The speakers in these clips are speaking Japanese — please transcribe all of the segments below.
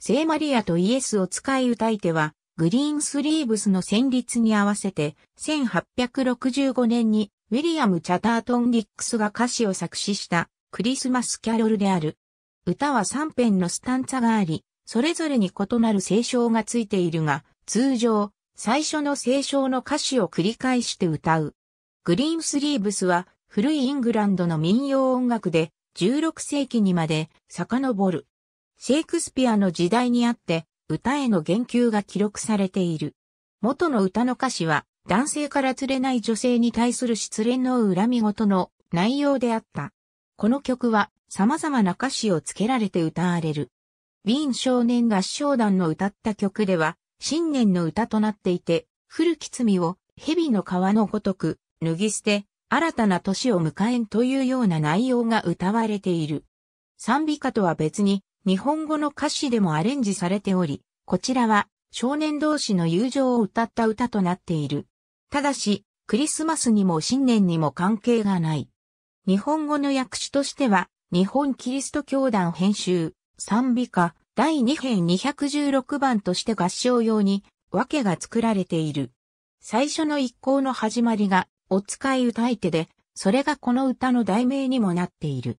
聖マリアとイエスを使い歌い手は、グリーンスリーブスの旋律に合わせて、1865年にウィリアム・チャタートン・ディックスが歌詞を作詞したクリスマス・キャロルである。歌は3編のスタンツァがあり、それぞれに異なる聖唱がついているが、通常、最初の聖唱の歌詞を繰り返して歌う。グリーンスリーブスは古いイングランドの民謡音楽で16世紀にまで遡る。シェイクスピアの時代にあって歌への言及が記録されている。元の歌の歌詞は男性から釣れない女性に対する失恋の恨み事の内容であった。この曲は様々な歌詞を付けられて歌われる。ウィーン少年合唱団の歌った曲では新年の歌となっていて古き罪を蛇の皮のごとく脱ぎ捨て新たな年を迎えんというような内容が歌われている。賛美歌とは別に日本語の歌詞でもアレンジされており、こちらは少年同士の友情を歌った歌となっている。ただし、クリスマスにも新年にも関係がない。日本語の訳詞としては、日本キリスト教団編集、賛美歌、第2編216番として合唱用に、訳が作られている。最初の一行の始まりが、お使い歌い手で、それがこの歌の題名にもなっている。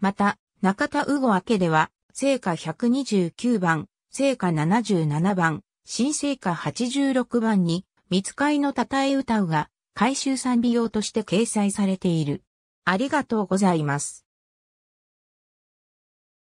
また、中田うご明では、聖火129番、聖火77番、新聖火86番に、密会のたたえ歌うが、回収賛美用として掲載されている。ありがとうございます。